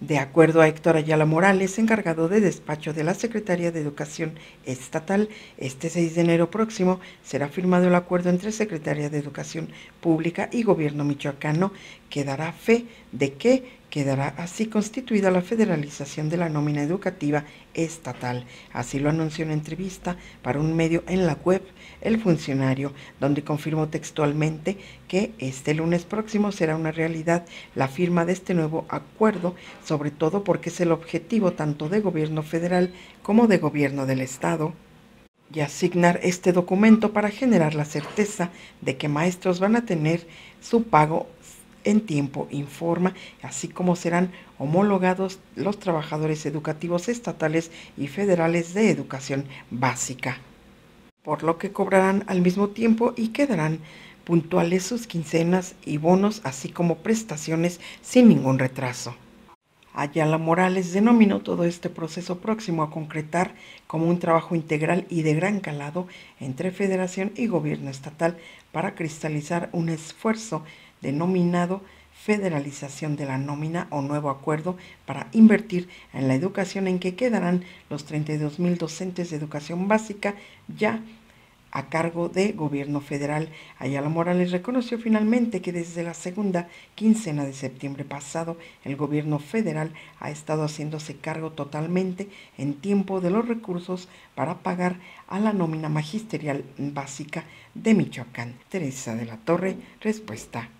De acuerdo a Héctor Ayala Morales, encargado de despacho de la Secretaría de Educación Estatal, este 6 de enero próximo será firmado el acuerdo entre Secretaría de Educación Pública y Gobierno Michoacano que dará fe de que Quedará así constituida la federalización de la nómina educativa estatal. Así lo anunció en entrevista para un medio en la web el funcionario, donde confirmó textualmente que este lunes próximo será una realidad la firma de este nuevo acuerdo, sobre todo porque es el objetivo tanto de gobierno federal como de gobierno del Estado y asignar este documento para generar la certeza de que maestros van a tener su pago en tiempo informa, así como serán homologados los trabajadores educativos estatales y federales de educación básica, por lo que cobrarán al mismo tiempo y quedarán puntuales sus quincenas y bonos, así como prestaciones sin ningún retraso. Ayala Morales denominó todo este proceso próximo a concretar como un trabajo integral y de gran calado entre federación y gobierno estatal para cristalizar un esfuerzo denominado federalización de la nómina o nuevo acuerdo para invertir en la educación en que quedarán los 32 mil docentes de educación básica ya a cargo de gobierno federal. Ayala Morales reconoció finalmente que desde la segunda quincena de septiembre pasado el gobierno federal ha estado haciéndose cargo totalmente en tiempo de los recursos para pagar a la nómina magisterial básica de Michoacán. Teresa de la Torre, respuesta.